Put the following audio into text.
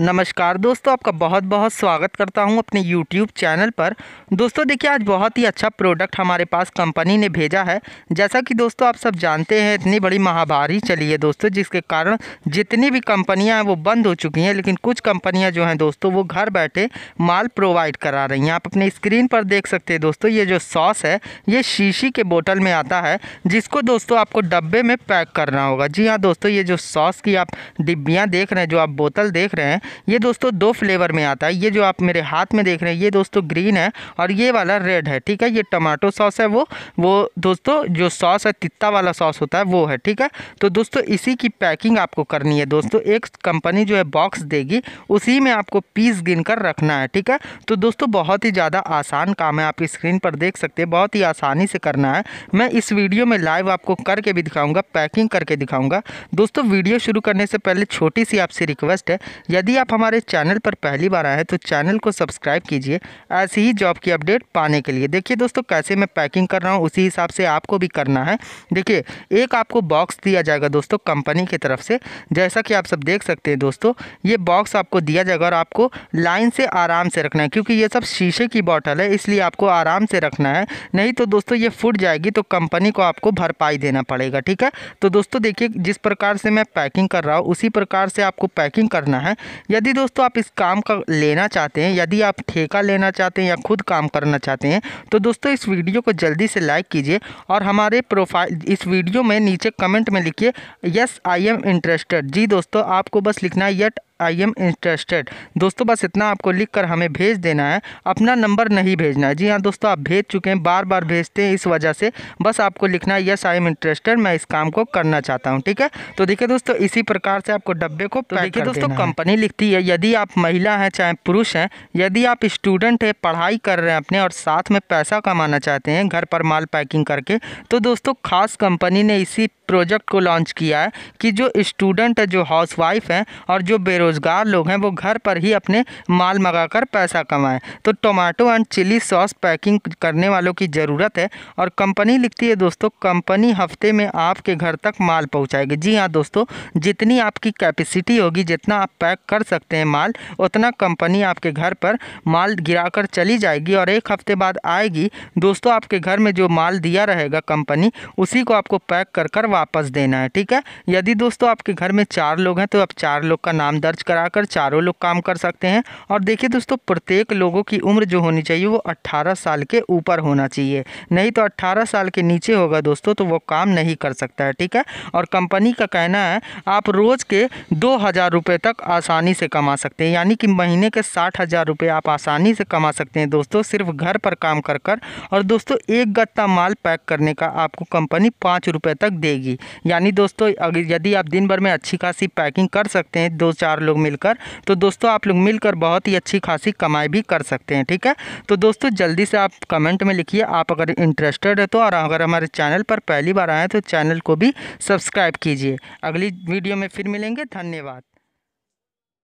नमस्कार दोस्तों आपका बहुत बहुत स्वागत करता हूं अपने YouTube चैनल पर दोस्तों देखिए आज बहुत ही अच्छा प्रोडक्ट हमारे पास कंपनी ने भेजा है जैसा कि दोस्तों आप सब जानते हैं इतनी बड़ी महामारी चली है दोस्तों जिसके कारण जितनी भी कंपनियां हैं वो बंद हो चुकी हैं लेकिन कुछ कंपनियां जो हैं दोस्तों वो घर बैठे माल प्रोवाइड करा रही हैं आप अपने स्क्रीन पर देख सकते हैं दोस्तों ये जो सॉस है ये शीशी के बोटल में आता है जिसको दोस्तों आपको डब्बे में पैक करना होगा जी हाँ दोस्तों ये जो सॉस की आप डिब्बियाँ देख रहे हैं जो आप बोतल देख रहे हैं ये दोस्तों दो फ्लेवर में आता है ये जो आप मेरे हाथ में देख रहे हैं ये दोस्तों ग्रीन है और ये वाला रेड है ठीक है ये टमाटो सॉस है वो वो दोस्तों जो सॉस है तित्ता वाला सॉस होता है वो है ठीक है तो दोस्तों इसी की पैकिंग आपको करनी है दोस्तों एक कंपनी जो है बॉक्स देगी उसी में आपको पीस गिन कर रखना है ठीक है तो दोस्तों बहुत ही ज़्यादा आसान काम है आप स्क्रीन पर देख सकते हैं बहुत ही आसानी से करना है मैं इस वीडियो में लाइव आपको करके भी दिखाऊँगा पैकिंग करके दिखाऊँगा दोस्तों वीडियो शुरू करने से पहले छोटी सी आपसे रिक्वेस्ट है यदि आप हमारे चैनल पर पहली बार आए हैं तो चैनल को सब्सक्राइब कीजिए ऐसी ही जॉब की अपडेट पाने के लिए देखिए दोस्तों कैसे मैं पैकिंग कर रहा हूँ उसी हिसाब से आपको भी करना है देखिए एक आपको बॉक्स दिया जाएगा दोस्तों कंपनी की तरफ से जैसा कि आप सब देख सकते हैं दोस्तों ये बॉक्स आपको दिया जाएगा और आपको लाइन से आराम से रखना है क्योंकि ये सब शीशे की बॉटल है इसलिए आपको आराम से रखना है नहीं तो दोस्तों ये फूट जाएगी तो कंपनी को आपको भरपाई देना पड़ेगा ठीक है तो दोस्तों देखिए जिस प्रकार से मैं पैकिंग कर रहा हूँ उसी प्रकार से आपको पैकिंग करना है यदि दोस्तों आप इस काम का लेना चाहते हैं यदि आप ठेका लेना चाहते हैं या खुद काम करना चाहते हैं तो दोस्तों इस वीडियो को जल्दी से लाइक कीजिए और हमारे प्रोफाइल इस वीडियो में नीचे कमेंट में लिखिए यस आई एम इंटरेस्टेड जी दोस्तों आपको बस लिखना है यट आई एम इंटरेस्टेड दोस्तों बस इतना आपको लिख कर हमें भेज देना है अपना नंबर नहीं भेजना है जी हाँ दोस्तों आप भेज चुके हैं बार बार भेजते हैं इस वजह से बस आपको लिखना है यस आई एम इंटरेस्टेड मैं इस काम को करना चाहता हूँ ठीक है तो देखिए दोस्तों इसी प्रकार से आपको डब्बे को तो देखिए दोस्तों कंपनी लिखती है यदि आप महिला हैं चाहे पुरुष हैं यदि आप स्टूडेंट हैं पढ़ाई कर रहे हैं अपने और साथ में पैसा कमाना चाहते हैं घर पर माल पैकिंग करके तो दोस्तों खास कंपनी ने इसी प्रोजेक्ट को लॉन्च किया है कि जो स्टूडेंट जो हाउस वाइफ हैं और जो बेरोज़गार लोग हैं वो घर पर ही अपने माल मंगा कर पैसा कमाएँ तो tomato and chilli sauce packing करने वालों की ज़रूरत है और कंपनी लिखती है दोस्तों कंपनी हफ्ते में आपके घर तक माल पहुँचाएगी जी हाँ दोस्तों जितनी आपकी कैपेसिटी होगी जितना आप पैक कर सकते हैं माल उतना कंपनी आपके घर पर माल गिरा कर चली जाएगी और एक हफ्ते बाद आएगी दोस्तों आपके घर में जो माल दिया रहेगा कंपनी उसी को आपको पैक कर कर वापस देना है ठीक है यदि दोस्तों आपके घर में चार लोग हैं तो आप चार लोग का नाम दर्ज कराकर चारों लोग काम कर सकते हैं और देखिए दोस्तों प्रत्येक लोगों की उम्र जो होनी चाहिए वो अट्ठारह साल के ऊपर होना चाहिए नहीं तो अट्ठारह साल के नीचे होगा दोस्तों तो वो काम नहीं कर सकता है ठीक है और कंपनी का कहना है आप रोज़ के दो हज़ार रुपये तक आसानी से कमा सकते हैं यानी कि महीने के साठ हज़ार रुपये आप आसानी से कमा सकते हैं दोस्तों सिर्फ घर पर काम कर कर और दोस्तों एक गत्ता माल पैक करने का आपको कंपनी पाँच रुपये तक देगी जाएगी यानी दोस्तों अगर यदि आप दिन भर में अच्छी खासी पैकिंग कर सकते हैं दो चार लोग मिलकर तो दोस्तों आप लोग मिलकर बहुत ही अच्छी खासी कमाई भी कर सकते हैं ठीक है तो दोस्तों जल्दी से आप कमेंट में लिखिए आप अगर इंटरेस्टेड है तो और अगर हमारे चैनल पर पहली बार आए तो चैनल को भी सब्सक्राइब कीजिए अगली वीडियो में फिर मिलेंगे धन्यवाद